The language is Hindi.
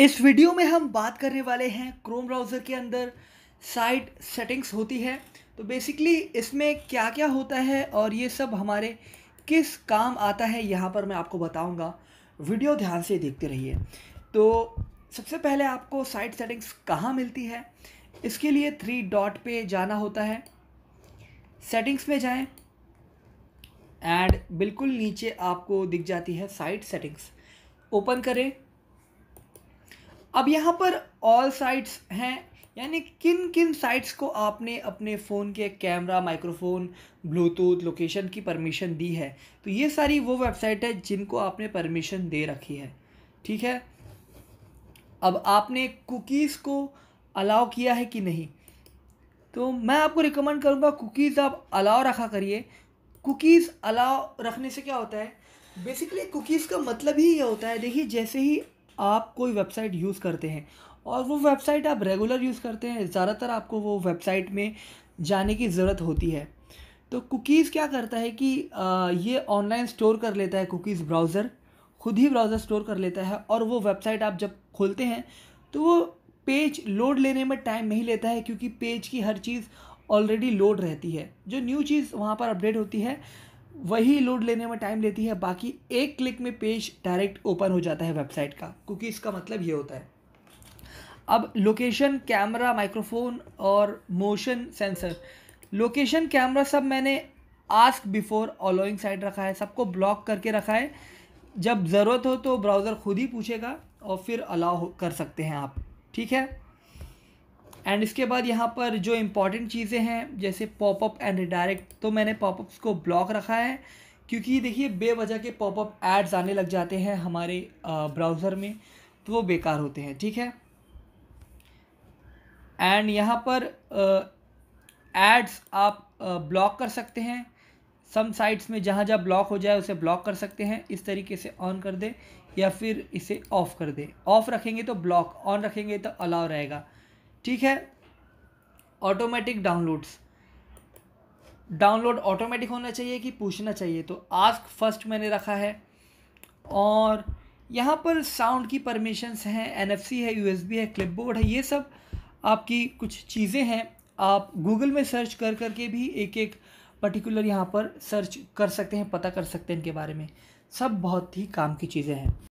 इस वीडियो में हम बात करने वाले हैं क्रोम ब्राउज़र के अंदर साइट सेटिंग्स होती है तो बेसिकली इसमें क्या क्या होता है और ये सब हमारे किस काम आता है यहाँ पर मैं आपको बताऊँगा वीडियो ध्यान से देखते रहिए तो सबसे पहले आपको साइट सेटिंग्स कहाँ मिलती है इसके लिए थ्री डॉट पे जाना होता है सेटिंग्स में जाएं एंड बिल्कुल नीचे आपको दिख जाती है साइट सेटिंग्स ओपन करें अब यहाँ पर ऑल साइट्स हैं यानी किन किन साइट्स को आपने अपने फ़ोन के कैमरा माइक्रोफोन ब्लूटूथ लोकेशन की परमिशन दी है तो ये सारी वो वेबसाइट है जिनको आपने परमिशन दे रखी है ठीक है अब आपने कुकीज़ को अलाउ किया है कि नहीं तो मैं आपको रिकमेंड करूँगा कुकीज़ आप अलाउ रखा करिए कुकीज़ अलाउ रखने से क्या होता है बेसिकली कुकीज़ का मतलब ही ये होता है देखिए जैसे ही आप कोई वेबसाइट यूज़ करते हैं और वो वेबसाइट आप रेगुलर यूज़ करते हैं ज़्यादातर आपको वो वेबसाइट में जाने की ज़रूरत होती है तो कुकीज़ क्या करता है कि ये ऑनलाइन स्टोर कर लेता है कुकीज़ ब्राउज़र खुद ही ब्राउज़र स्टोर कर लेता है और वो वेबसाइट आप जब खोलते हैं तो वो पेज लोड लेने में टाइम नहीं लेता है क्योंकि पेज की हर चीज़ ऑलरेडी लोड रहती है जो न्यू चीज़ वहाँ पर अपडेट होती है वही लोड लेने में टाइम लेती है बाकी एक क्लिक में पेज डायरेक्ट ओपन हो जाता है वेबसाइट का क्योंकि इसका मतलब ये होता है अब लोकेशन कैमरा माइक्रोफोन और मोशन सेंसर लोकेशन कैमरा सब मैंने आस्क बिफोर ऑलोइंग साइड रखा है सबको ब्लॉक करके रखा है जब ज़रूरत हो तो ब्राउज़र खुद ही पूछेगा और फिर अलाउ कर सकते हैं आप ठीक है एंड इसके बाद यहाँ पर जो इम्पॉर्टेंट चीज़ें हैं जैसे पॉपअप एंड रिडायरेक्ट तो मैंने पॉपअप्स को ब्लॉक रखा है क्योंकि देखिए बेवजह के पॉपअप एड्स आने लग जाते हैं हमारे ब्राउज़र में तो वो बेकार होते हैं ठीक है एंड यहाँ पर एड्स आप ब्लॉक कर सकते हैं सम साइट्स में जहाँ जहाँ ब्लॉक हो जाए उसे ब्लॉक कर सकते हैं इस तरीके से ऑन कर दे या फिर इसे ऑफ़ कर दे ऑफ़ रखेंगे तो ब्लॉक ऑन रखेंगे तो अलाव रहेगा ठीक है ऑटोमेटिक डाउनलोड्स डाउनलोड ऑटोमेटिक होना चाहिए कि पूछना चाहिए तो आस्क फर्स्ट मैंने रखा है और यहाँ पर साउंड की परमिशंस हैं एनएफसी है यूएसबी है क्लिपबोर्ड है ये सब आपकी कुछ चीज़ें हैं आप गूगल में सर्च कर करके भी एक एक पर्टिकुलर यहाँ पर सर्च कर सकते हैं पता कर सकते हैं इनके बारे में सब बहुत ही काम की चीज़ें हैं